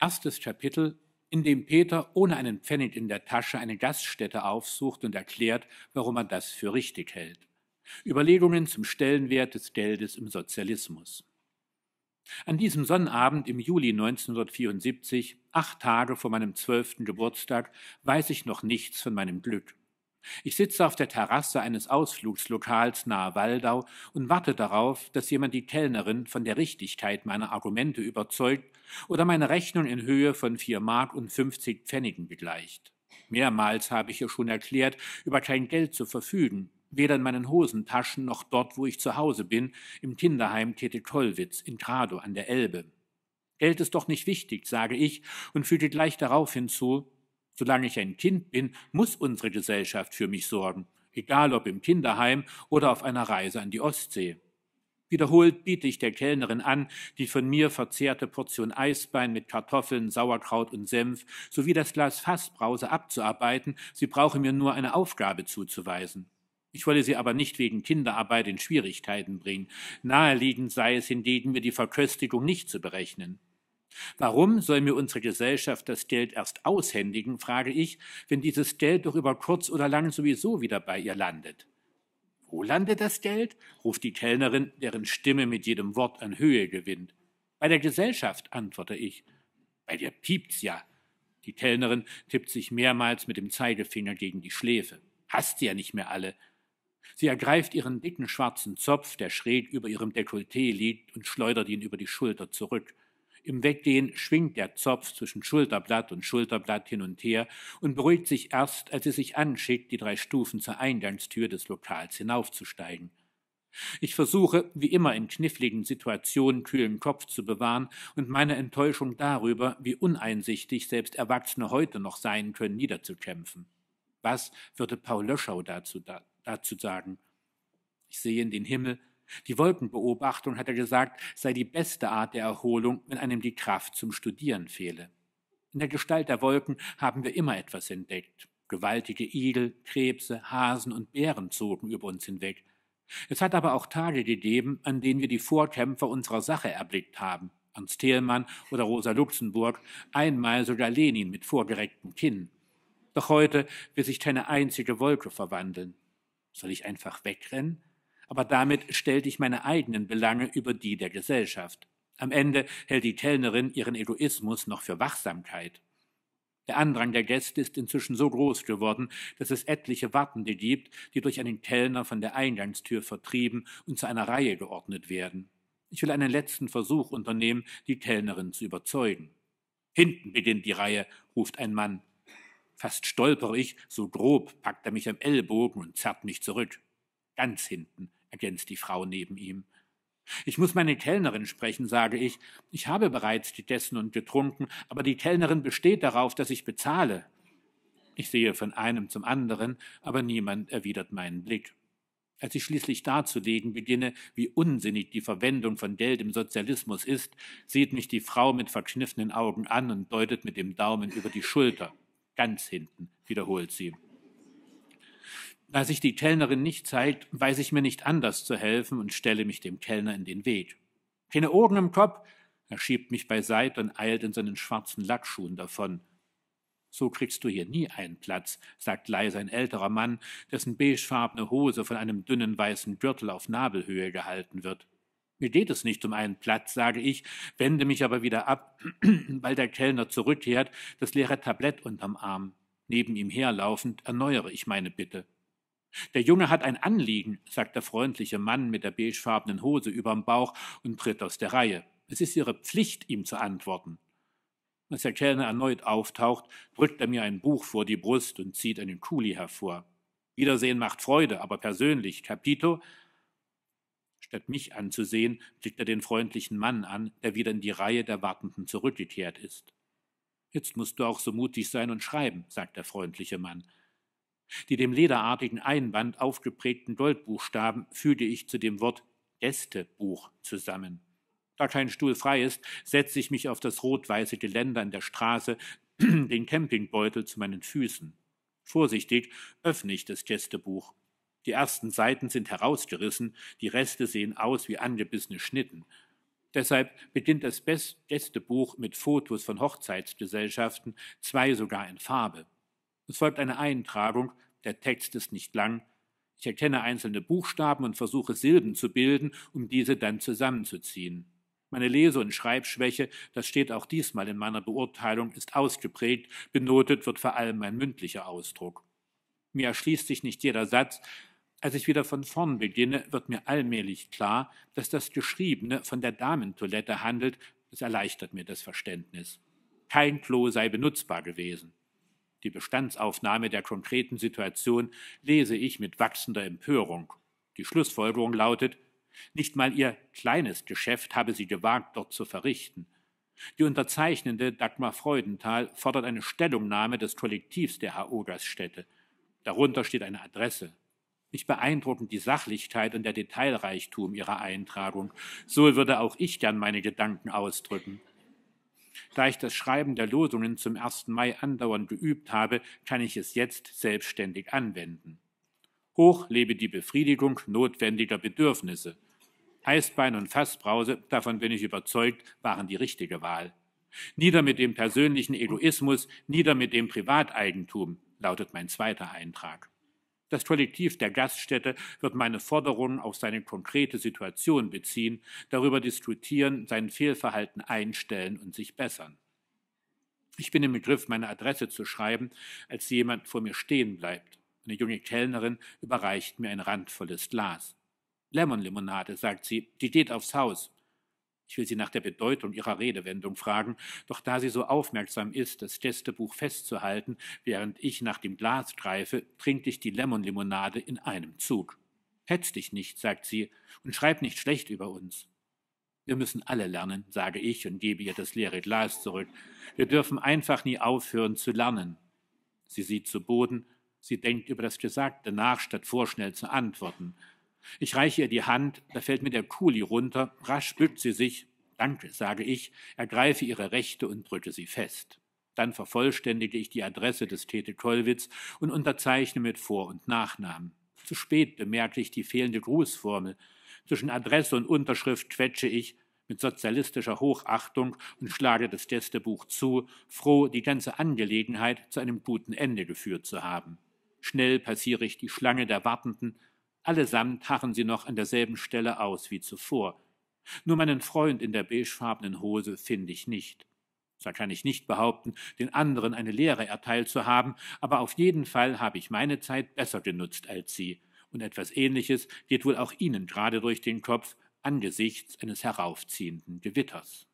erstes Kapitel, in dem Peter ohne einen Pfennig in der Tasche eine Gaststätte aufsucht und erklärt, warum er das für richtig hält. Überlegungen zum Stellenwert des Geldes im Sozialismus. An diesem Sonnabend im Juli 1974, acht Tage vor meinem zwölften Geburtstag, weiß ich noch nichts von meinem Glück. Ich sitze auf der Terrasse eines Ausflugslokals nahe Waldau und warte darauf, dass jemand die Kellnerin von der Richtigkeit meiner Argumente überzeugt oder meine Rechnung in Höhe von vier Mark und fünfzig Pfennigen begleicht. Mehrmals habe ich ihr schon erklärt, über kein Geld zu verfügen, weder in meinen Hosentaschen noch dort, wo ich zu Hause bin, im Kinderheim Tete Tollwitz in Grado an der Elbe. Geld ist doch nicht wichtig, sage ich und füge gleich darauf hinzu, Solange ich ein Kind bin, muss unsere Gesellschaft für mich sorgen, egal ob im Kinderheim oder auf einer Reise an die Ostsee. Wiederholt biete ich der Kellnerin an, die von mir verzehrte Portion Eisbein mit Kartoffeln, Sauerkraut und Senf sowie das Glas Fassbrause abzuarbeiten, sie brauche mir nur eine Aufgabe zuzuweisen. Ich wolle sie aber nicht wegen Kinderarbeit in Schwierigkeiten bringen. Naheliegend sei es hingegen, mir die Verköstigung nicht zu berechnen. Warum soll mir unsere Gesellschaft das Geld erst aushändigen, frage ich, wenn dieses Geld doch über kurz oder lang sowieso wieder bei ihr landet? Wo landet das Geld? ruft die Kellnerin, deren Stimme mit jedem Wort an Höhe gewinnt. Bei der Gesellschaft, antworte ich. Bei dir piept's ja. Die Kellnerin tippt sich mehrmals mit dem Zeigefinger gegen die Schläfe. Hasst sie ja nicht mehr alle. Sie ergreift ihren dicken schwarzen Zopf, der schräg über ihrem Dekolleté liegt, und schleudert ihn über die Schulter zurück. Im Weggehen schwingt der Zopf zwischen Schulterblatt und Schulterblatt hin und her und beruhigt sich erst, als es sich anschickt, die drei Stufen zur Eingangstür des Lokals hinaufzusteigen. Ich versuche, wie immer in kniffligen Situationen kühlen Kopf zu bewahren und meine Enttäuschung darüber, wie uneinsichtig selbst Erwachsene heute noch sein können, niederzukämpfen. Was würde Paul Löschau dazu, da, dazu sagen? Ich sehe in den Himmel, die Wolkenbeobachtung, hat er gesagt, sei die beste Art der Erholung, wenn einem die Kraft zum Studieren fehle. In der Gestalt der Wolken haben wir immer etwas entdeckt. Gewaltige Igel, Krebse, Hasen und Bären zogen über uns hinweg. Es hat aber auch Tage gegeben, an denen wir die Vorkämpfer unserer Sache erblickt haben. Ernst Thälmann oder Rosa Luxemburg, einmal sogar Lenin mit vorgerecktem Kinn. Doch heute will sich keine einzige Wolke verwandeln. Soll ich einfach wegrennen? aber damit stellte ich meine eigenen Belange über die der Gesellschaft. Am Ende hält die Kellnerin ihren Egoismus noch für Wachsamkeit. Der Andrang der Gäste ist inzwischen so groß geworden, dass es etliche Wartende gibt, die durch einen Kellner von der Eingangstür vertrieben und zu einer Reihe geordnet werden. Ich will einen letzten Versuch unternehmen, die Kellnerin zu überzeugen. Hinten beginnt die Reihe, ruft ein Mann. Fast stolper ich, so grob packt er mich am Ellbogen und zerrt mich zurück. Ganz hinten, ergänzt die Frau neben ihm. Ich muss meine Kellnerin sprechen, sage ich. Ich habe bereits gegessen und getrunken, aber die Kellnerin besteht darauf, dass ich bezahle. Ich sehe von einem zum anderen, aber niemand erwidert meinen Blick. Als ich schließlich darzulegen beginne, wie unsinnig die Verwendung von Geld im Sozialismus ist, sieht mich die Frau mit verkniffenen Augen an und deutet mit dem Daumen über die Schulter. Ganz hinten, wiederholt sie. Da sich die Kellnerin nicht zeigt, weiß ich mir nicht anders zu helfen und stelle mich dem Kellner in den Weg. Keine Ohren im Kopf, er schiebt mich beiseite und eilt in seinen schwarzen Lackschuhen davon. So kriegst du hier nie einen Platz, sagt leise ein älterer Mann, dessen beigefarbene Hose von einem dünnen weißen Gürtel auf Nabelhöhe gehalten wird. Mir geht es nicht um einen Platz, sage ich, wende mich aber wieder ab, weil der Kellner zurückkehrt, das leere Tablett unterm Arm. Neben ihm herlaufend erneuere ich meine Bitte. Der Junge hat ein Anliegen, sagt der freundliche Mann mit der beigefarbenen Hose überm Bauch und tritt aus der Reihe. Es ist ihre Pflicht, ihm zu antworten. Als der Kellner erneut auftaucht, drückt er mir ein Buch vor die Brust und zieht einen Kuli hervor. Wiedersehen macht Freude, aber persönlich, Capito. Statt mich anzusehen, blickt er den freundlichen Mann an, der wieder in die Reihe der Wartenden zurückgekehrt ist. Jetzt musst du auch so mutig sein und schreiben, sagt der freundliche Mann. Die dem lederartigen Einband aufgeprägten Goldbuchstaben füge ich zu dem Wort Gästebuch zusammen. Da kein Stuhl frei ist, setze ich mich auf das rot-weiße Geländer an der Straße, den Campingbeutel zu meinen Füßen. Vorsichtig öffne ich das Gästebuch. Die ersten Seiten sind herausgerissen, die Reste sehen aus wie angebissene Schnitten. Deshalb beginnt das Gästebuch mit Fotos von Hochzeitsgesellschaften, zwei sogar in Farbe. Es folgt eine Eintragung, der Text ist nicht lang. Ich erkenne einzelne Buchstaben und versuche Silben zu bilden, um diese dann zusammenzuziehen. Meine Lese- und Schreibschwäche, das steht auch diesmal in meiner Beurteilung, ist ausgeprägt, benotet wird vor allem mein mündlicher Ausdruck. Mir erschließt sich nicht jeder Satz, als ich wieder von vorn beginne, wird mir allmählich klar, dass das Geschriebene von der Damentoilette handelt. Es erleichtert mir das Verständnis. Kein Klo sei benutzbar gewesen die Bestandsaufnahme der konkreten Situation lese ich mit wachsender Empörung. Die Schlussfolgerung lautet, nicht mal ihr kleines Geschäft habe sie gewagt, dort zu verrichten. Die Unterzeichnende Dagmar Freudenthal fordert eine Stellungnahme des Kollektivs der HO-Gaststätte. Darunter steht eine Adresse. Mich beeindrucken die Sachlichkeit und der Detailreichtum ihrer Eintragung. So würde auch ich gern meine Gedanken ausdrücken. Da ich das Schreiben der Losungen zum 1. Mai andauernd geübt habe, kann ich es jetzt selbstständig anwenden. Hoch lebe die Befriedigung notwendiger Bedürfnisse. Eisbein und Fassbrause, davon bin ich überzeugt, waren die richtige Wahl. Nieder mit dem persönlichen Egoismus, nieder mit dem Privateigentum, lautet mein zweiter Eintrag. Das Kollektiv der Gaststätte wird meine Forderungen auf seine konkrete Situation beziehen, darüber diskutieren, sein Fehlverhalten einstellen und sich bessern. Ich bin im Begriff, meine Adresse zu schreiben, als jemand vor mir stehen bleibt. Eine junge Kellnerin überreicht mir ein randvolles Glas. Lemonlimonade, sagt sie, die geht aufs Haus. Ich will sie nach der Bedeutung ihrer Redewendung fragen, doch da sie so aufmerksam ist, das Gästebuch festzuhalten, während ich nach dem Glas greife, trinke ich die Lemonlimonade in einem Zug. Hetz dich nicht, sagt sie, und schreib nicht schlecht über uns. Wir müssen alle lernen, sage ich und gebe ihr das leere Glas zurück. Wir dürfen einfach nie aufhören zu lernen. Sie sieht zu Boden, sie denkt über das Gesagte nach, statt vorschnell zu antworten. Ich reiche ihr die Hand, da fällt mir der Kuli runter, rasch bückt sie sich, Danke, sage ich, ergreife ihre Rechte und drücke sie fest. Dann vervollständige ich die Adresse des Tete Kollwitz und unterzeichne mit Vor- und Nachnamen. Zu spät bemerke ich die fehlende Grußformel. Zwischen Adresse und Unterschrift quetsche ich mit sozialistischer Hochachtung und schlage das Gästebuch zu, froh, die ganze Angelegenheit zu einem guten Ende geführt zu haben. Schnell passiere ich die Schlange der Wartenden, Allesamt harren sie noch an derselben Stelle aus wie zuvor. Nur meinen Freund in der beigefarbenen Hose finde ich nicht. Zwar kann ich nicht behaupten, den anderen eine Lehre erteilt zu haben, aber auf jeden Fall habe ich meine Zeit besser genutzt als sie. Und etwas Ähnliches geht wohl auch Ihnen gerade durch den Kopf angesichts eines heraufziehenden Gewitters.